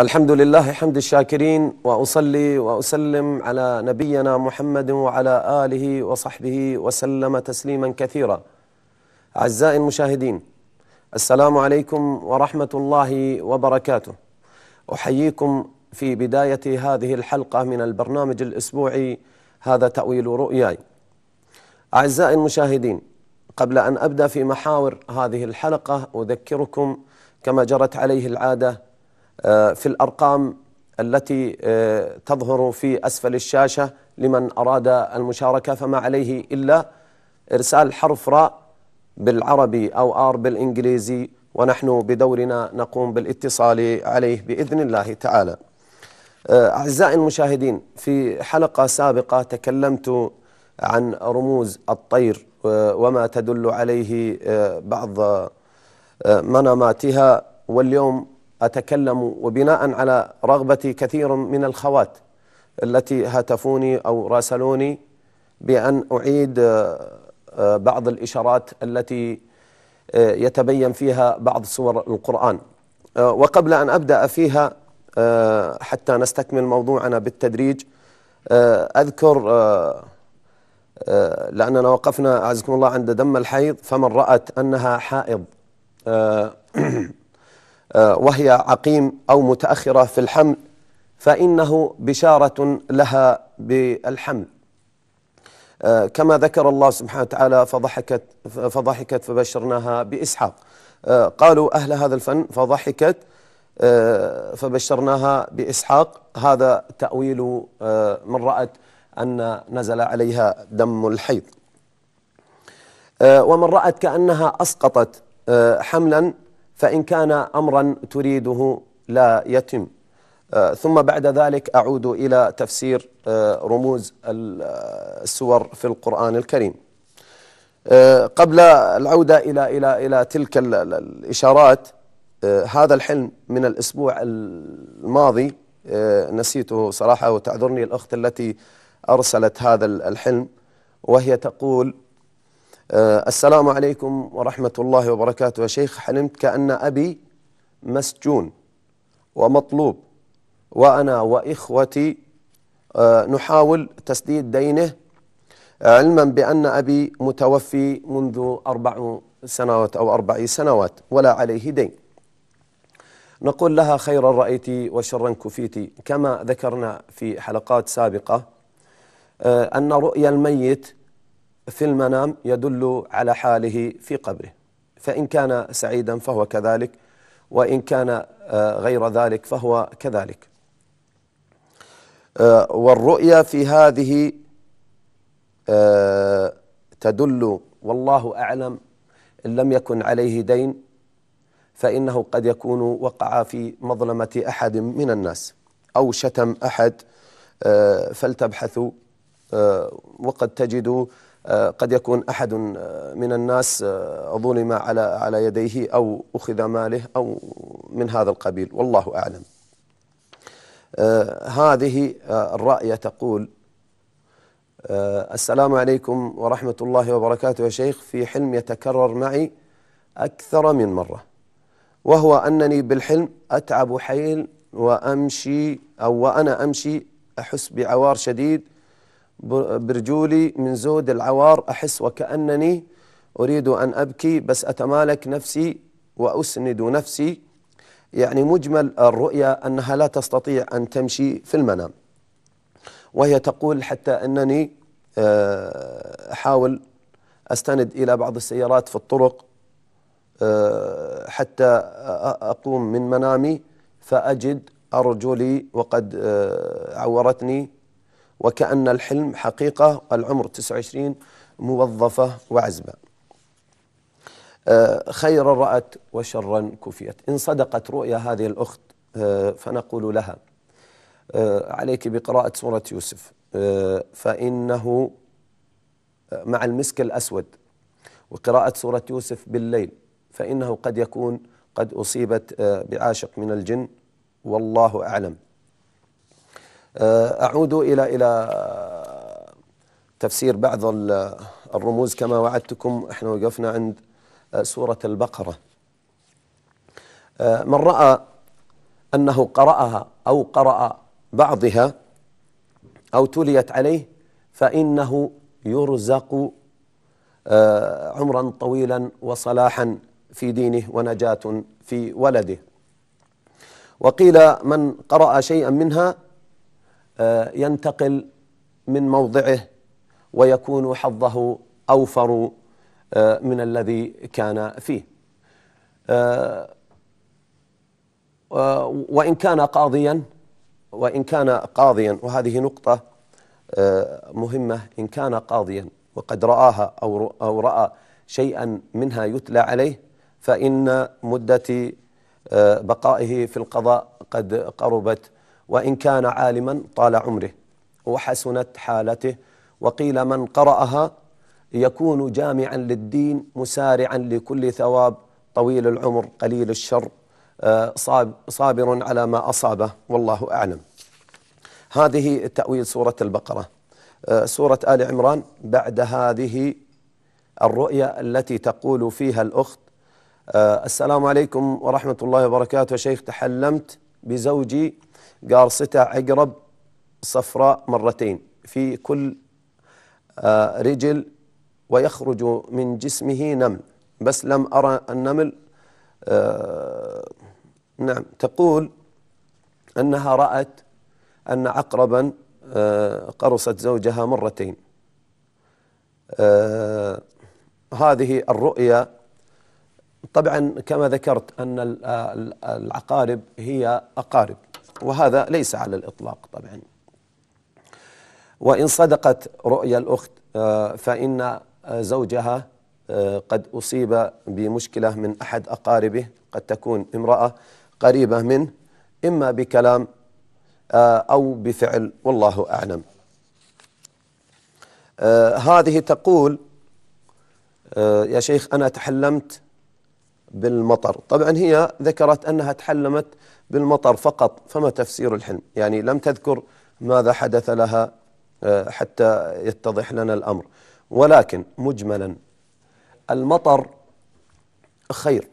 الحمد لله حمد الشاكرين واصلي واسلم على نبينا محمد وعلى اله وصحبه وسلم تسليما كثيرا. اعزائي المشاهدين السلام عليكم ورحمه الله وبركاته. احييكم في بدايه هذه الحلقه من البرنامج الاسبوعي هذا تاويل رؤياي. اعزائي المشاهدين قبل ان ابدا في محاور هذه الحلقه اذكركم كما جرت عليه العاده آه، في الأرقام التي آه، تظهر في أسفل الشاشة لمن أراد المشاركة فما عليه إلا إرسال حرف راء بالعربي أو آر بالإنجليزي ونحن بدورنا نقوم بالاتصال عليه بإذن الله تعالى آه، أعزائي المشاهدين في حلقة سابقة تكلمت عن رموز الطير وما تدل عليه بعض مناماتها واليوم أتكلم وبناء على رغبة كثير من الخوات التي هاتفوني أو راسلوني بأن أعيد آه، آه، بعض الإشارات التي آه، يتبين فيها بعض سور القرآن وقبل أن أبدأ فيها حتى نستكمل موضوعنا بالتدريج أذكر لأننا وقفنا أعزكم الله عند دم الحيض فمن رأت أنها حائض آه، وهي عقيم أو متأخرة في الحمل فإنه بشارة لها بالحمل آه، كما ذكر الله سبحانه وتعالى فضحكت فضحكت فبشرناها بإسحاق آه، قالوا أهل هذا الفن فضحكت فبشرناها بإسحاق هذا تأويل من رأت أن نزل عليها دم الحيض ومن رأت كأنها أسقطت حملا فإن كان أمرا تريده لا يتم آه، ثم بعد ذلك أعود إلى تفسير آه، رموز آه، السور في القرآن الكريم قبل العودة إلى إلى إلى تلك الإشارات هذا الحلم من الأسبوع الماضي نسيته صراحة وتعذرني الأخت التي أرسلت هذا الحلم وهي تقول آه، السلام عليكم ورحمة الله وبركاته يا شيخ حلمت كأن أبي مسجون ومطلوب وأنا وإخوتي آه، نحاول تسديد دينه آه، علما بأن أبي متوفي منذ أربع سنوات أو أربع سنوات ولا عليه دين نقول لها خيرا رأيت وشرا كفيت كما ذكرنا في حلقات سابقة أن رؤيا الميت في المنام يدل على حاله في قبره فإن كان سعيدا فهو كذلك وإن كان آه، غير ذلك فهو كذلك آه، والرؤيا في هذه آه، تدل والله أعلم إن لم يكن عليه دين فإنه قد يكون وقع في مظلمة أحد من الناس أو شتم أحد فلتبحثوا وقد تجدوا آه، قد يكون أحد آه، من الناس آه، ظلم على على يديه أو أخذ ماله أو من هذا القبيل والله أعلم هذه الرأية تقول السلام عليكم ورحمة الله وبركاته يا شيخ في حلم يتكرر معي أكثر من مرة وهو أنني بالحلم أتعب حيل وأمشي أو وأنا أمشي أحس بعوار شديد برجولي من زود العوار أحس وكأنني أريد أن أبكي بس أتمالك نفسي وأسند نفسي يعني مجمل الرؤية أنها لا تستطيع أن تمشي في المنام وهي تقول حتى أنني آه، أحاول أستند إلى بعض السيارات في الطرق آه، حتى أقوم من منامي فأجد أرجلي وقد آه، عورتني وكأن الحلم حقيقة العمر 29 موظفة وعزبة آه، خيرا رأت وشرا كفيت إن صدقت رؤيا هذه الأخت آه، فنقول لها آه، عليك بقراءة سورة يوسف فإنه مع المسك الأسود وقراءة سورة يوسف بالليل فإنه قد يكون قد أصيبت بعاشق من الجن والله أعلم آه، أعود إلى إلى تفسير بعض الرموز كما وعدتكم احنا وقفنا عند آه، سورة البقرة آه، من رأى أنه قرأها أو قرأ بعضها أو تليت عليه فإنه يرزق عمرا طويلا وصلاحا في دينه ونجاة في ولده وقيل من قرأ شيئا منها آه، ينتقل من موضعه ويكون حظه أوفر آه، من الذي كان فيه آه، وإن كان قاضيا وإن كان قاضيا وهذه نقطة مهمة إن كان قاضيا وقد رآها أو أو رأى شيئا منها يتلى عليه فإن مدة بقائه في القضاء قد قربت وإن كان عالما طال عمره وحسنت حالته وقيل من قرأها يكون جامعا للدين مسارعا لكل ثواب طويل العمر قليل الشر آه، صابر على ما أصابه والله أعلم هذه تأويل سورة البقرة آه، سورة آل عمران بعد هذه الرؤيا التي تقول فيها الأخت آه، السلام عليكم ورحمة الله وبركاته شيخ تحلمت بزوجي قارصته عقرب صفراء مرتين في كل آه، رجل ويخرج من جسمه نمل بس لم أرى النمل آه، نعم تقول أنها رأت أن عقربا آه، قرصت زوجها مرتين هذه الرؤيا طبعا كما ذكرت أن العقارب هي أقارب وهذا ليس على الإطلاق طبعا وإن صدقت رؤيا الأخت آه، فإن زوجها آه، قد أصيب بمشكلة من أحد أقاربه قد تكون امرأة قريبة منه إما بكلام آه، أو بفعل والله أعلم هذه تقول يا شيخ أنا تحلمت بالمطر طبعا هي ذكرت أنها تحلمت بالمطر فقط فما تفسير الحلم يعني لم تذكر ماذا حدث لها آه، حتى يتضح لنا الأمر ولكن مجملا المطر خير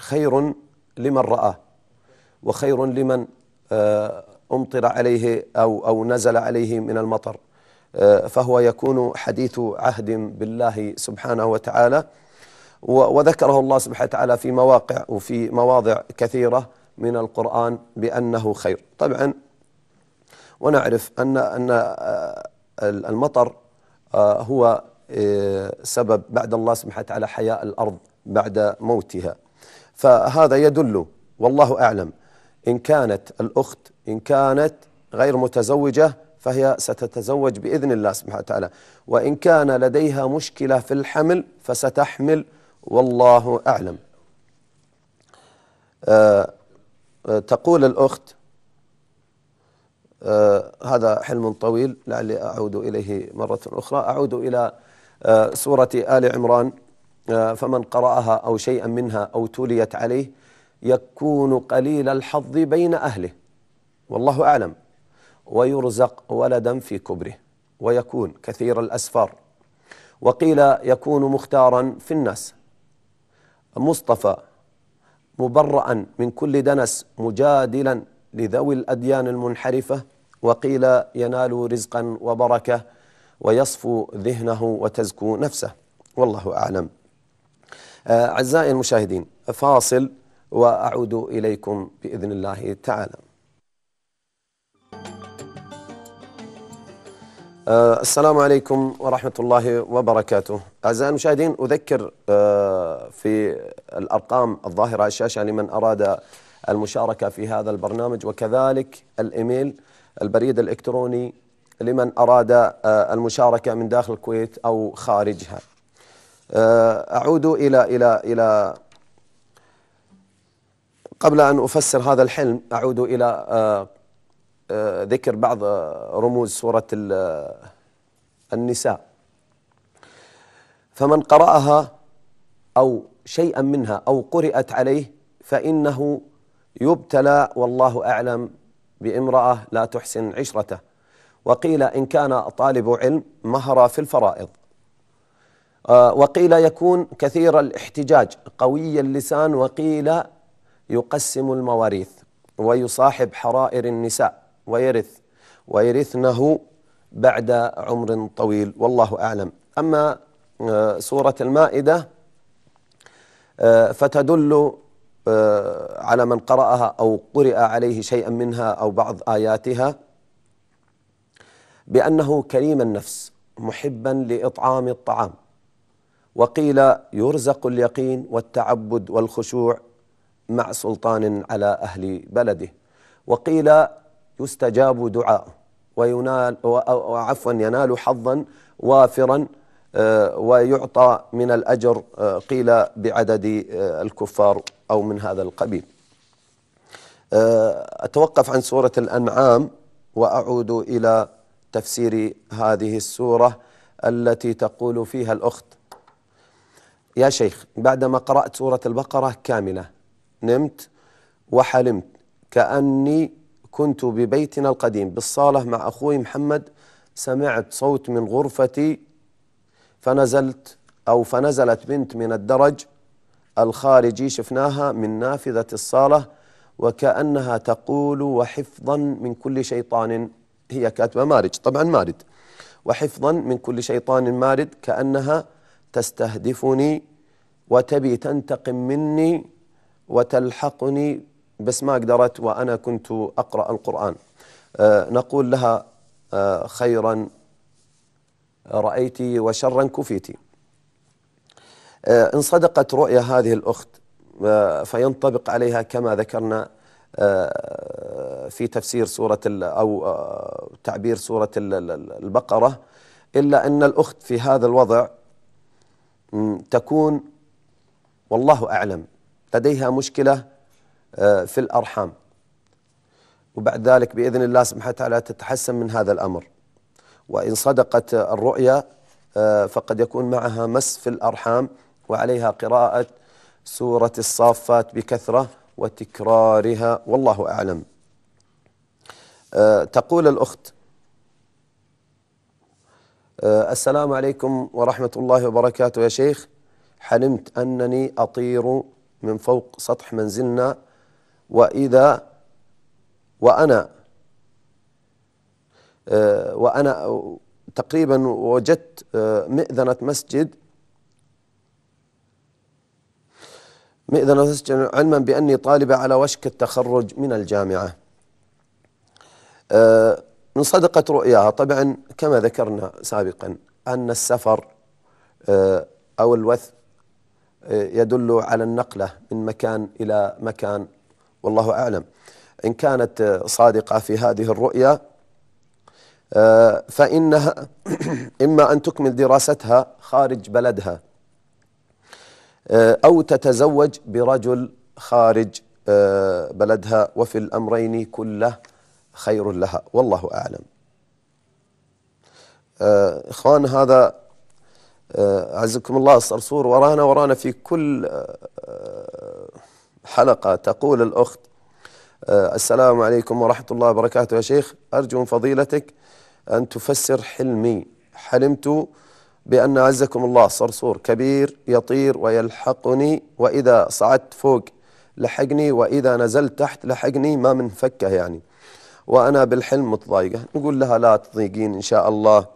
خير لمن رآه وخير لمن آه، أمطر عليه أو, أو نزل عليه من المطر آه، فهو يكون حديث عهد بالله سبحانه وتعالى وذكره الله سبحانه وتعالى في مواقع وفي مواضع كثيرة من القرآن بأنه خير طبعا ونعرف أن أن آه، المطر آه، هو آه، سبب بعد الله سبحانه وتعالى حياء الأرض بعد موتها فهذا يدل والله أعلم إن كانت الأخت إن كانت غير متزوجة فهي ستتزوج بإذن الله سبحانه وتعالى وإن كان لديها مشكلة في الحمل فستحمل والله أعلم آه،, آه تقول الأخت آه هذا حلم طويل لعلي أعود إليه مرة أخرى أعود إلى آه سورة آل عمران آه فمن قرأها أو شيئا منها أو تليت عليه يكون قليل الحظ بين أهله والله أعلم ويرزق ولدا في كبره ويكون كثير الأسفار وقيل يكون مختارا في الناس مصطفى مبرأ من كل دنس مجادلا لذوي الأديان المنحرفة وقيل ينال رزقا وبركة ويصفو ذهنه وتزكو نفسه والله أعلم آه، أعزائي المشاهدين فاصل وأعود إليكم بإذن الله تعالى آه السلام عليكم ورحمة الله وبركاته أعزائي المشاهدين أذكر آه في الأرقام الظاهرة على الشاشة لمن أراد المشاركة في هذا البرنامج وكذلك الإيميل البريد الإلكتروني لمن أراد آه المشاركة من داخل الكويت أو خارجها آه، أعود إلى إلى إلى قبل أن أفسر هذا الحلم أعود إلى آه، آه، ذكر بعض آه، رموز سورة آه، النساء فمن قرأها أو شيئا منها أو قرأت عليه فإنه يبتلى والله أعلم بامرأة لا تحسن عشرته وقيل إن كان طالب علم مهر في الفرائض وقيل يكون كثير الاحتجاج قوي اللسان وقيل يقسم المواريث ويصاحب حرائر النساء ويرث ويرثنه بعد عمر طويل والله أعلم أما آه، سورة المائدة آه، فتدل آه، على من قرأها أو قرئ عليه شيئا منها أو بعض آياتها بأنه كريم النفس محبا لإطعام الطعام وقيل يرزق اليقين والتعبد والخشوع مع سلطان على أهل بلده وقيل يستجاب دعاء وينال وعفوا ينال حظا وافرا آه، ويعطى من الأجر آه، قيل بعدد آه، الكفار أو من هذا القبيل أتوقف عن سورة الأنعام وأعود إلى تفسير هذه السورة التي تقول فيها الأخت يا شيخ بعدما قرأت سورة البقرة كاملة نمت وحلمت كأني كنت ببيتنا القديم بالصالة مع أخوي محمد سمعت صوت من غرفتي فنزلت أو فنزلت بنت من الدرج الخارجي شفناها من نافذة الصالة وكأنها تقول وحفظا من كل شيطان هي كاتبة مارج طبعا مارد وحفظا من كل شيطان مارد كأنها تستهدفني وتبي تنتقم مني وتلحقني بس ما قدرت وأنا كنت أقرأ القرآن آه، نقول لها آه، خيرا رأيتي وشرا كفيتي آه، إن صدقت رؤيا هذه الأخت فينطبق عليها كما ذكرنا في تفسير سورة أو تعبير سورة البقرة إلا أن الأخت في هذا الوضع تكون والله أعلم لديها مشكلة آه، في الأرحام وبعد ذلك بإذن الله سبحانه وتعالى تتحسن من هذا الأمر وإن صدقت الرؤيا آه، فقد يكون معها مس في الأرحام وعليها قراءة سورة الصافات بكثرة وتكرارها والله أعلم آه، تقول الأخت السلام عليكم ورحمة الله وبركاته يا شيخ حلمت أنني أطير من فوق سطح منزلنا وإذا وأنا آه، وأنا تقريبا وجدت آه، مئذنة مسجد مئذنة مسجد علما بأني طالبة على وشك التخرج من الجامعة آه، من صدقة رؤياها طبعا كما ذكرنا سابقا أن السفر أو الوث يدل على النقلة من مكان إلى مكان والله أعلم إن كانت صادقة في هذه الرؤية آه، فإنها إما أن تكمل دراستها خارج بلدها آه، أو تتزوج برجل خارج آه، بلدها وفي الأمرين كله خير لها والله أعلم إخوان هذا عزكم الله الصرصور ورانا ورانا في كل حلقة تقول الأخت آه، السلام عليكم ورحمة الله وبركاته يا شيخ أرجو من فضيلتك أن تفسر حلمي حلمت بأن عزكم الله صرصور كبير يطير ويلحقني وإذا صعدت فوق لحقني وإذا نزلت تحت لحقني ما من فكه يعني وأنا بالحلم متضايقة نقول لها لا تضيقين إن شاء الله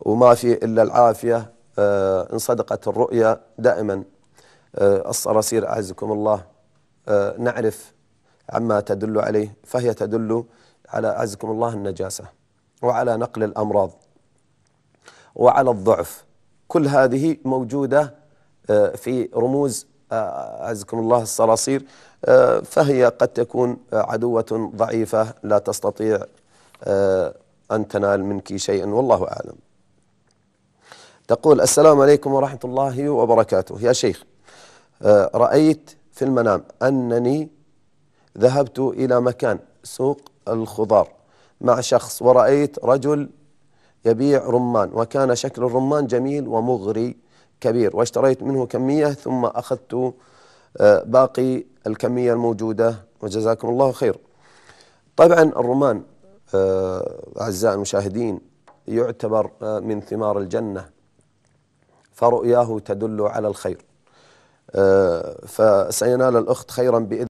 وما في إلا العافية آه، إن صدقت الرؤيا دائما آه، الصراصير أعزكم الله آه، نعرف عما تدل عليه فهي تدل على أعزكم الله النجاسة وعلى نقل الأمراض وعلى الضعف كل هذه موجودة آه، في رموز أعزكم الله الصراصير فهي قد تكون عدوة ضعيفة لا تستطيع أن تنال منك شيئا والله أعلم تقول السلام عليكم ورحمة الله وبركاته يا شيخ آه، رأيت في المنام أنني ذهبت إلى مكان سوق الخضار مع شخص ورأيت رجل يبيع رمان وكان شكل الرمان جميل ومغري كبير واشتريت منه كمية ثم أخذت آه، باقي الكمية الموجودة وجزاكم الله خير طبعا الرمان آه، أعزائي المشاهدين يعتبر من ثمار الجنة فرؤياه تدل على الخير آه، فسعينا للأخت خيرا بإذن